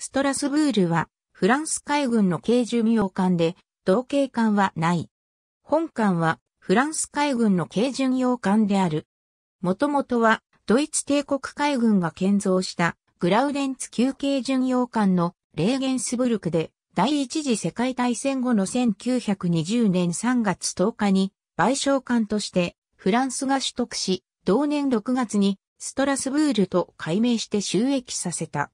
ストラスブールはフランス海軍の軽巡洋艦で、同型艦はない。本艦はフランス海軍の軽巡洋艦である。もともとはドイツ帝国海軍が建造したグラウデンツ級軽巡洋艦のレーゲンスブルクで第一次世界大戦後の1920年3月10日に賠償艦としてフランスが取得し、同年6月にストラスブールと改名して収益させた。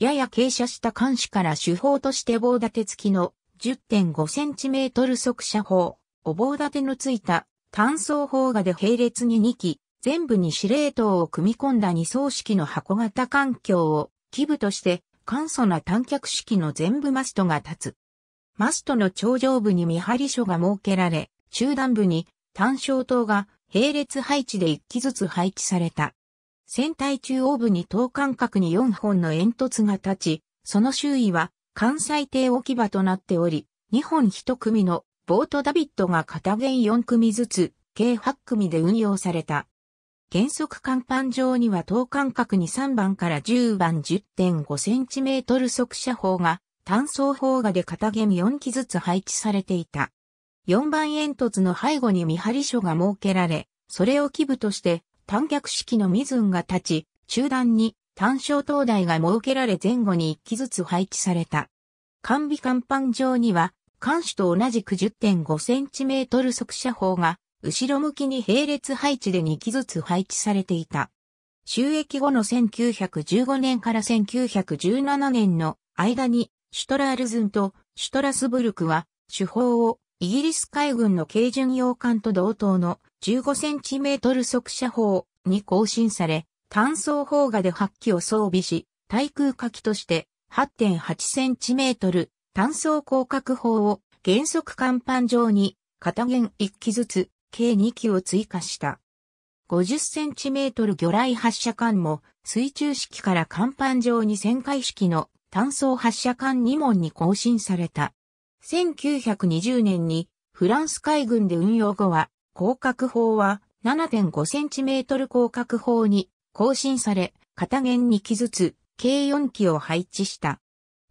やや傾斜した艦首から手法として棒立て付きの 10.5cm 速射砲、お棒立てのついた単装砲画で並列に2機、全部に司令塔を組み込んだ二層式の箱型環境を基部として簡素な短脚式の全部マストが立つ。マストの頂上部に見張り所が設けられ、中段部に単焦塔が並列配置で1機ずつ配置された。船体中央部に等間隔に4本の煙突が立ち、その周囲は関西艇置き場となっており、2本1組のボートダビットが片弦4組ずつ、計8組で運用された。原則甲板上には等間隔に3番から10番 10.5cm 速射砲が単装砲画で片弦4機ずつ配置されていた。4番煙突の背後に見張り所が設けられ、それを基部として短脚式のミズンが立ち、中段に単小灯台が設けられ前後に一機ずつ配置された。完備甲板上には、艦首と同じく1 0 5トル速射砲が、後ろ向きに並列配置で2機ずつ配置されていた。収益後の1915年から1917年の間に、シュトラールズンとシュトラスブルクは、手法をイギリス海軍の軽巡洋艦と同等の 15cm 速射砲に更新され、単装砲画で発機を装備し、対空火器として 8.8cm 単装広角砲を原則甲板上に片弦1機ずつ計2機を追加した。50cm 魚雷発射管も水中式から甲板上に旋回式の単装発射管2門に更新された。1920年にフランス海軍で運用後は広角砲は 7.5cm 広角砲に更新され、片弦2機ずつ計4機を配置した。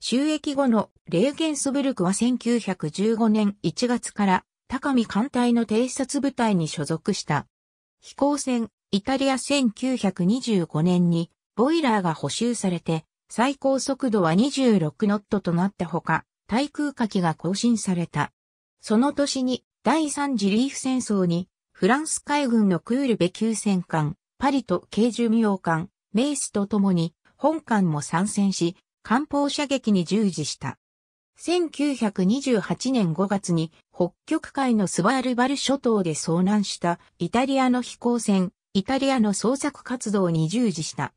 収益後のレーゲンスブルクは1915年1月から高見艦隊の偵察部隊に所属した。飛行船イタリア1925年にボイラーが補修されて最高速度は26ノットとなったほか、対空火器が更新された。その年に第三次リーフ戦争に、フランス海軍のクールベ級戦艦、パリと軽巡洋艦、メイスと共に、本艦も参戦し、艦砲射撃に従事した。1928年5月に北極海のスワールバル諸島で遭難したイタリアの飛行船、イタリアの捜索活動に従事した。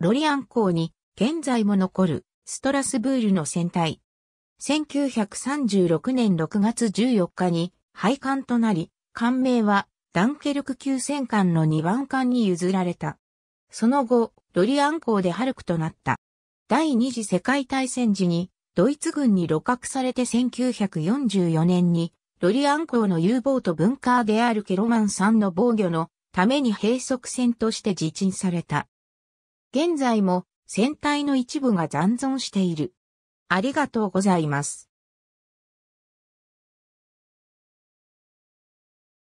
ロリアン港に現在も残るストラスブールの船体。1936年6月14日に廃艦となり、艦名はダンケルク級戦艦の2番艦に譲られた。その後、ロリアン港でハルクとなった。第二次世界大戦時にドイツ軍に露獲されて1944年にロリアン港の U ボート文化であるケロマンさんの防御のために閉塞船として自沈された。現在も船体の一部が残存している。ありがとうございます。